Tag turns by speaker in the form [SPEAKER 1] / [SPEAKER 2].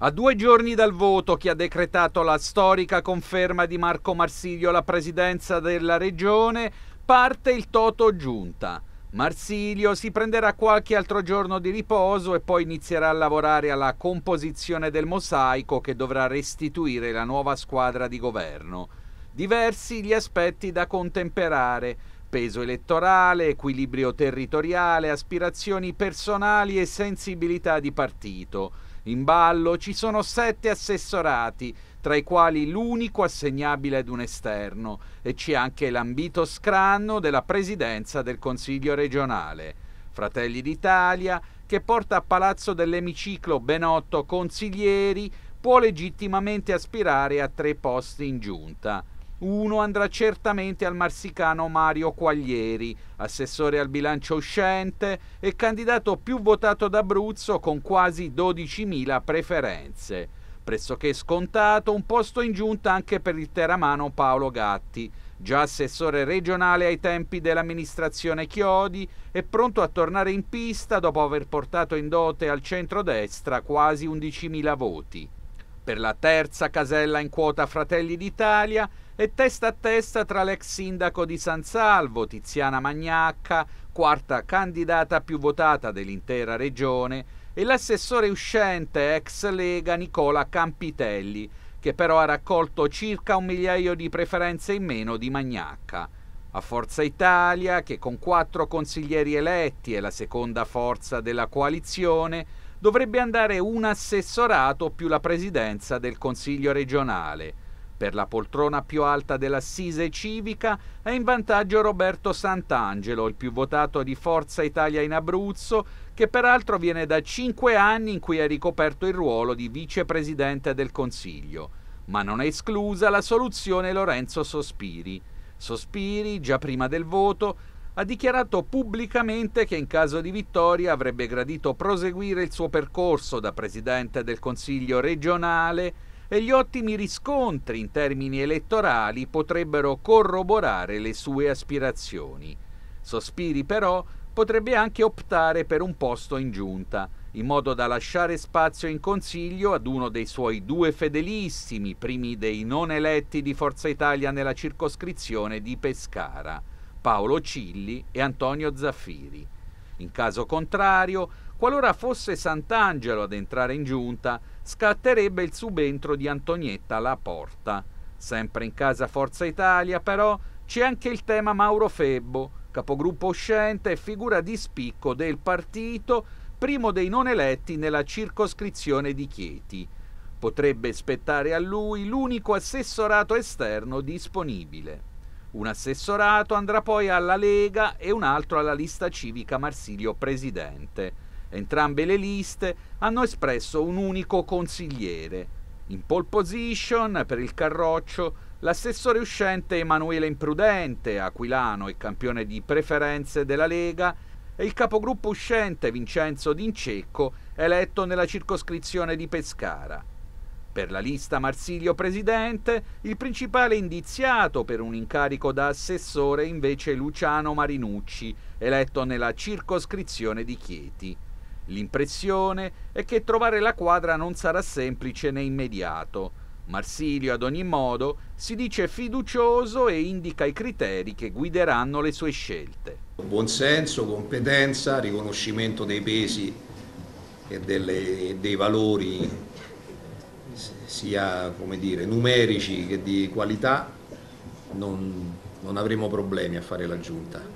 [SPEAKER 1] A due giorni dal voto che ha decretato la storica conferma di Marco Marsiglio alla presidenza della regione, parte il Toto Giunta. Marsilio si prenderà qualche altro giorno di riposo e poi inizierà a lavorare alla composizione del mosaico che dovrà restituire la nuova squadra di governo. Diversi gli aspetti da contemperare, peso elettorale, equilibrio territoriale, aspirazioni personali e sensibilità di partito. In ballo ci sono sette assessorati, tra i quali l'unico assegnabile ad un esterno, e c'è anche l'ambito scranno della presidenza del Consiglio regionale. Fratelli d'Italia, che porta a Palazzo dell'Emiciclo ben otto consiglieri, può legittimamente aspirare a tre posti in giunta. Uno andrà certamente al marsicano Mario Quaglieri, assessore al bilancio uscente e candidato più votato d'Abruzzo con quasi 12.000 preferenze. Pressoché scontato un posto in giunta anche per il teramano Paolo Gatti, già assessore regionale ai tempi dell'amministrazione Chiodi e pronto a tornare in pista dopo aver portato in dote al centro-destra quasi 11.000 voti per la terza casella in quota Fratelli d'Italia e testa a testa tra l'ex sindaco di San Salvo, Tiziana Magnacca, quarta candidata più votata dell'intera regione, e l'assessore uscente ex Lega Nicola Campitelli, che però ha raccolto circa un migliaio di preferenze in meno di Magnacca. A Forza Italia, che con quattro consiglieri eletti è la seconda forza della coalizione, dovrebbe andare un assessorato più la presidenza del Consiglio regionale. Per la poltrona più alta dell'assise civica è in vantaggio Roberto Sant'Angelo, il più votato di Forza Italia in Abruzzo, che peraltro viene da cinque anni in cui ha ricoperto il ruolo di vicepresidente del Consiglio. Ma non è esclusa la soluzione Lorenzo Sospiri. Sospiri, già prima del voto, ha dichiarato pubblicamente che in caso di vittoria avrebbe gradito proseguire il suo percorso da presidente del Consiglio regionale e gli ottimi riscontri in termini elettorali potrebbero corroborare le sue aspirazioni. Sospiri però potrebbe anche optare per un posto in giunta, in modo da lasciare spazio in consiglio ad uno dei suoi due fedelissimi, primi dei non eletti di Forza Italia nella circoscrizione di Pescara. Paolo Cilli e Antonio Zaffiri. In caso contrario, qualora fosse Sant'Angelo ad entrare in giunta, scatterebbe il subentro di Antonietta Laporta. Sempre in casa Forza Italia, però, c'è anche il tema Mauro Febbo, capogruppo uscente e figura di spicco del partito, primo dei non eletti nella circoscrizione di Chieti. Potrebbe spettare a lui l'unico assessorato esterno disponibile. Un assessorato andrà poi alla Lega e un altro alla lista civica Marsilio Presidente. Entrambe le liste hanno espresso un unico consigliere. In pole position per il Carroccio l'assessore uscente Emanuele Imprudente, aquilano e campione di preferenze della Lega, e il capogruppo uscente Vincenzo D'Incecco, eletto nella circoscrizione di Pescara. Per la lista Marsilio Presidente, il principale indiziato per un incarico da assessore è invece Luciano Marinucci, eletto nella circoscrizione di Chieti. L'impressione è che trovare la quadra non sarà semplice né immediato. Marsilio, ad ogni modo, si dice fiducioso e indica i criteri che guideranno le sue scelte. Buonsenso, competenza, riconoscimento dei pesi e delle, dei valori sia dire, numerici che di qualità, non, non avremo problemi a fare la giunta.